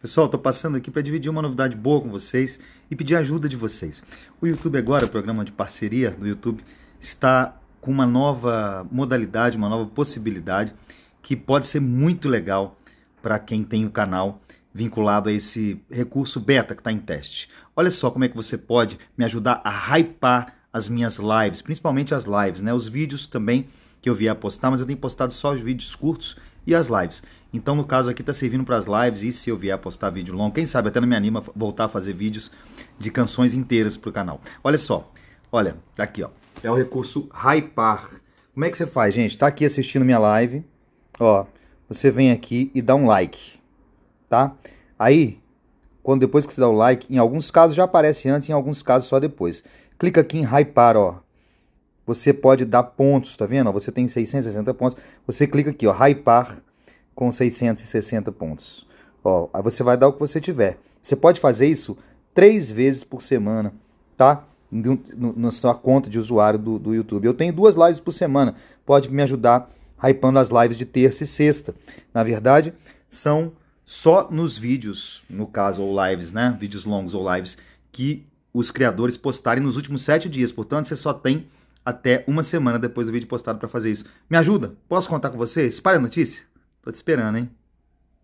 Pessoal, estou passando aqui para dividir uma novidade boa com vocês e pedir a ajuda de vocês. O YouTube agora, o programa de parceria do YouTube, está com uma nova modalidade, uma nova possibilidade que pode ser muito legal para quem tem o um canal vinculado a esse recurso beta que está em teste. Olha só como é que você pode me ajudar a hypar as minhas lives, principalmente as lives, né? Os vídeos também que eu vier a postar, mas eu tenho postado só os vídeos curtos e as lives. Então, no caso aqui, está servindo para as lives e se eu vier a postar vídeo longo, quem sabe até não me anima voltar a fazer vídeos de canções inteiras para o canal. Olha só, olha, tá aqui, ó. É o recurso Hypar. Como é que você faz, gente? Tá aqui assistindo minha live, ó. Você vem aqui e dá um like, tá? Aí, quando depois que você dá o like, em alguns casos já aparece antes, em alguns casos só depois. Clica aqui em Hypar, ó você pode dar pontos, tá vendo? Você tem 660 pontos, você clica aqui, ó, hypar com 660 pontos. Ó, aí você vai dar o que você tiver. Você pode fazer isso três vezes por semana, tá? Na sua conta de usuário do, do YouTube. Eu tenho duas lives por semana, pode me ajudar hypando as lives de terça e sexta. Na verdade, são só nos vídeos, no caso, ou lives, né? Vídeos longos ou lives, que os criadores postarem nos últimos sete dias. Portanto, você só tem até uma semana depois do vídeo postado para fazer isso. Me ajuda? Posso contar com você? Espalha a notícia? Tô te esperando, hein?